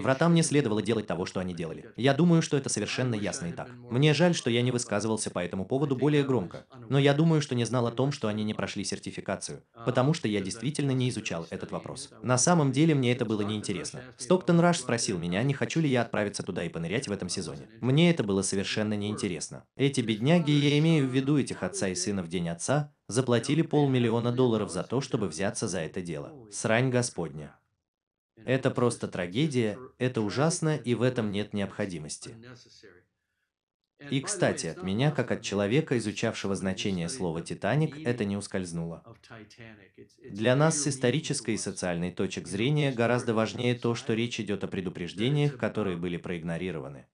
Вратам не следовало делать того, что они делали. Я думаю, что это совершенно ясно и так. Мне жаль, что я не высказывался по этому поводу более громко, но я думаю, что не знал о том, что они не прошли сертификацию, потому что я действительно не изучал этот вопрос. На самом деле мне это было неинтересно. Стоктон Раш спросил меня, не хочу ли я отправиться туда и понырять в этом сезоне. Мне это было совершенно неинтересно. Эти бедняги, я имею в виду этих отца и сына в день отца, заплатили полмиллиона долларов за то, чтобы взяться за это дело. Срань Господня. Это просто трагедия, это ужасно, и в этом нет необходимости. И, кстати, от меня, как от человека, изучавшего значение слова «Титаник», это не ускользнуло. Для нас с исторической и социальной точек зрения гораздо важнее то, что речь идет о предупреждениях, которые были проигнорированы.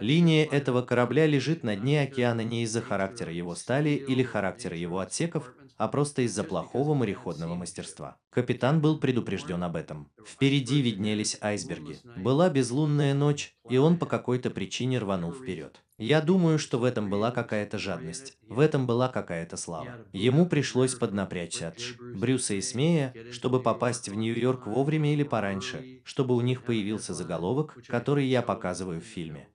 Линия этого корабля лежит на дне океана не из-за характера его стали или характера его отсеков, а просто из-за плохого мореходного мастерства. Капитан был предупрежден об этом. Впереди виднелись айсберги. Была безлунная ночь, и он по какой-то причине рванул вперед. Я думаю, что в этом была какая-то жадность, в этом была какая-то слава. Ему пришлось поднапрячься от Ш, Брюса и Смея, чтобы попасть в Нью-Йорк вовремя или пораньше, чтобы у них появился заголовок, который я показываю в фильме.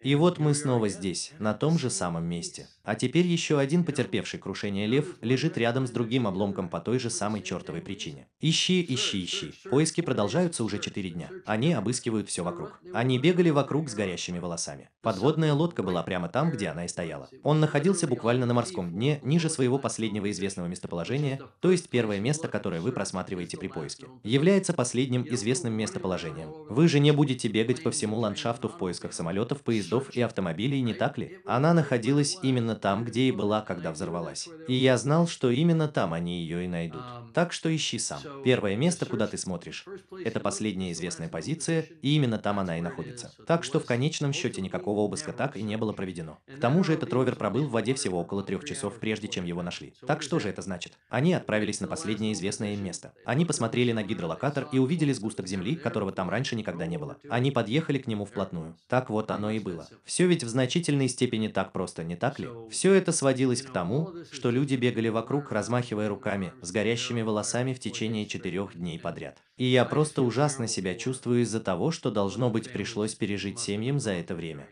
И вот мы снова здесь, на том же самом месте. А теперь еще один потерпевший крушение лев лежит рядом с другим обломком по той же самой чертовой причине. Ищи, ищи, ищи. Поиски продолжаются уже 4 дня. Они обыскивают все вокруг. Они бегали вокруг с горящими волосами. Подводная лодка была прямо там, где она и стояла. Он находился буквально на морском дне, ниже своего последнего известного местоположения, то есть первое место, которое вы просматриваете при поиске. Является последним известным местоположением. Вы же не будете бегать по всему ландшафту в поисках самолетов, поездов поездов и автомобилей, не так ли? Она находилась именно там, где и была, когда взорвалась. И я знал, что именно там они ее и найдут. Так что ищи сам. Первое место, куда ты смотришь, это последняя известная позиция, и именно там она и находится. Так что в конечном счете никакого обыска так и не было проведено. К тому же этот ровер пробыл в воде всего около трех часов, прежде чем его нашли. Так что же это значит? Они отправились на последнее известное им место. Они посмотрели на гидролокатор и увидели сгусток земли, которого там раньше никогда не было. Они подъехали к нему вплотную. Так вот оно и было было. Все ведь в значительной степени так просто, не так ли? Все это сводилось к тому, что люди бегали вокруг, размахивая руками, с горящими волосами в течение четырех дней подряд. И я просто ужасно себя чувствую из-за того, что должно быть пришлось пережить семьям за это время.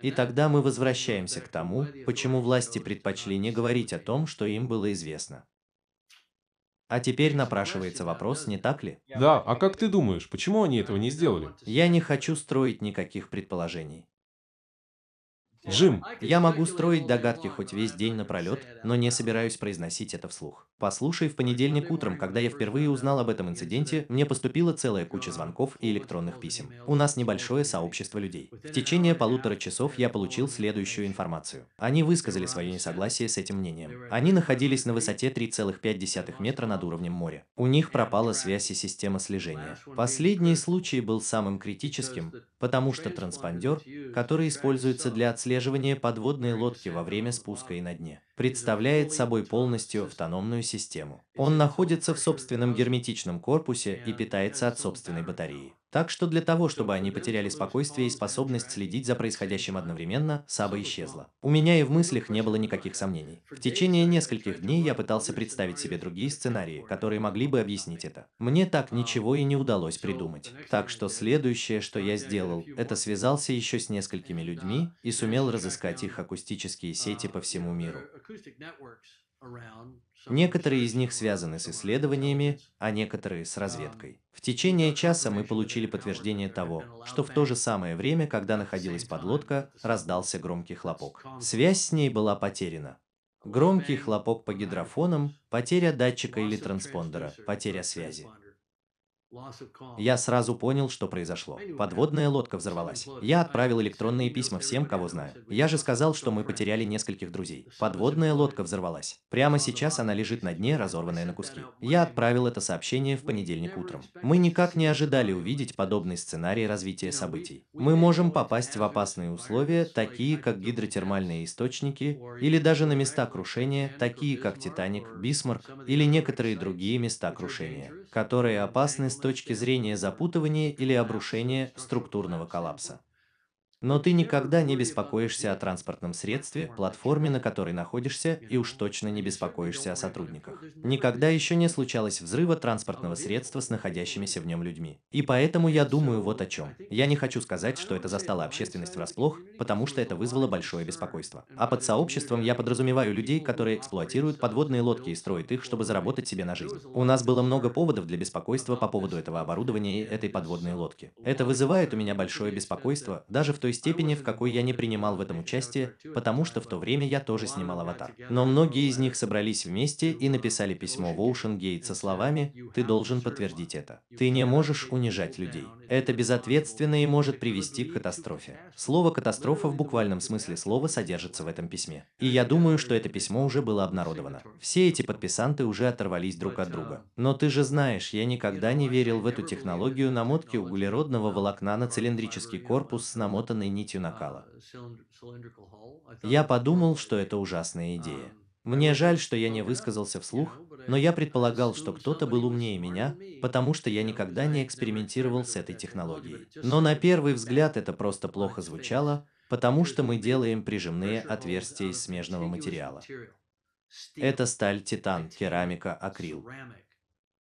И тогда мы возвращаемся к тому, почему власти предпочли не говорить о том, что им было известно. А теперь напрашивается вопрос, не так ли? Да, а как ты думаешь, почему они этого не сделали? Я не хочу строить никаких предположений. Джим, я могу строить догадки хоть весь день напролет, но не собираюсь произносить это вслух. Послушай, в понедельник утром, когда я впервые узнал об этом инциденте, мне поступила целая куча звонков и электронных писем. У нас небольшое сообщество людей. В течение полутора часов я получил следующую информацию. Они высказали свое несогласие с этим мнением. Они находились на высоте 3,5 метра над уровнем моря. У них пропала связь и система слежения. Последний случай был самым критическим, потому что транспондер, который используется для отслеживания отслеживания подводной лодки во время спуска и на дне. Представляет собой полностью автономную систему. Он находится в собственном герметичном корпусе и питается от собственной батареи. Так что для того, чтобы они потеряли спокойствие и способность следить за происходящим одновременно, Саба исчезла. У меня и в мыслях не было никаких сомнений. В течение нескольких дней я пытался представить себе другие сценарии, которые могли бы объяснить это. Мне так ничего и не удалось придумать. Так что следующее, что я сделал, это связался еще с несколькими людьми и сумел разыскать их акустические сети по всему миру. Некоторые из них связаны с исследованиями, а некоторые с um, разведкой. В течение часа мы получили подтверждение того, что в то же самое время, когда находилась подлодка, раздался громкий хлопок. Связь с ней была потеряна. Громкий хлопок по гидрофонам, потеря датчика или транспондера, потеря связи. Я сразу понял, что произошло. Подводная лодка взорвалась. Я отправил электронные письма всем, кого знаю. Я же сказал, что мы потеряли нескольких друзей. Подводная лодка взорвалась. Прямо сейчас она лежит на дне, разорванная на куски. Я отправил это сообщение в понедельник утром. Мы никак не ожидали увидеть подобный сценарий развития событий. Мы можем попасть в опасные условия, такие как гидротермальные источники, или даже на места крушения, такие как Титаник, Бисмарк или некоторые другие места крушения, которые опасны с с точки зрения запутывания или обрушения структурного коллапса. Но ты никогда не беспокоишься о транспортном средстве, платформе, на которой находишься, и уж точно не беспокоишься о сотрудниках. Никогда еще не случалось взрыва транспортного средства с находящимися в нем людьми. И поэтому я думаю вот о чем. Я не хочу сказать, что это застало общественность врасплох, потому что это вызвало большое беспокойство. А под сообществом я подразумеваю людей, которые эксплуатируют подводные лодки и строят их, чтобы заработать себе на жизнь. У нас было много поводов для беспокойства по поводу этого оборудования и этой подводной лодки. Это вызывает у меня большое беспокойство, даже в той той степени, в какой я не принимал в этом участие, потому что в то время я тоже снимал «Аватар». Но многие из них собрались вместе и написали письмо в Ocean Gate со словами «Ты должен подтвердить это. Ты не можешь унижать людей. Это безответственно и может привести к катастрофе». Слово «катастрофа» в буквальном смысле слова содержится в этом письме. И я думаю, что это письмо уже было обнародовано. Все эти подписанты уже оторвались друг от друга. Но ты же знаешь, я никогда не верил в эту технологию намотки углеродного волокна на цилиндрический корпус с намотанной странной нитью а, накала. Я подумал, что это ужасная um, идея. Мне жаль, что я не высказался вслух, но я предполагал, что кто-то был умнее меня, потому что я никогда не экспериментировал с этой технологией. Но на первый взгляд это просто плохо звучало, потому что мы делаем прижимные отверстия из uh, смежного материала. Это сталь, титан, керамика, акрил.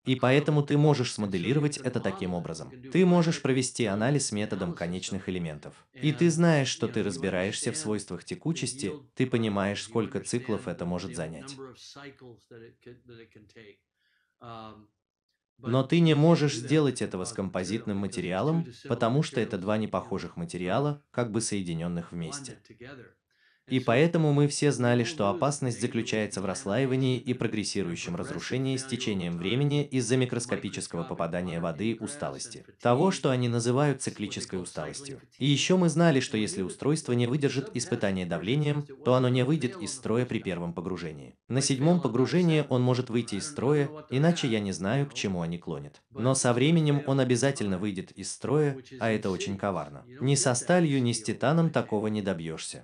И поэтому ты можешь смоделировать это таким образом. Ты можешь провести анализ методом конечных элементов. И ты знаешь, что ты разбираешься в свойствах текучести, ты понимаешь, сколько циклов это может занять. Но ты не можешь сделать этого с композитным материалом, потому что это два непохожих материала, как бы соединенных вместе. И поэтому мы все знали, что опасность заключается в расслаивании и прогрессирующем разрушении с течением времени из-за микроскопического попадания воды усталости. Того, что они называют циклической усталостью. И еще мы знали, что если устройство не выдержит испытание давлением, то оно не выйдет из строя при первом погружении. На седьмом погружении он может выйти из строя, иначе я не знаю, к чему они клонят. Но со временем он обязательно выйдет из строя, а это очень коварно. Ни со сталью, ни с титаном такого не добьешься.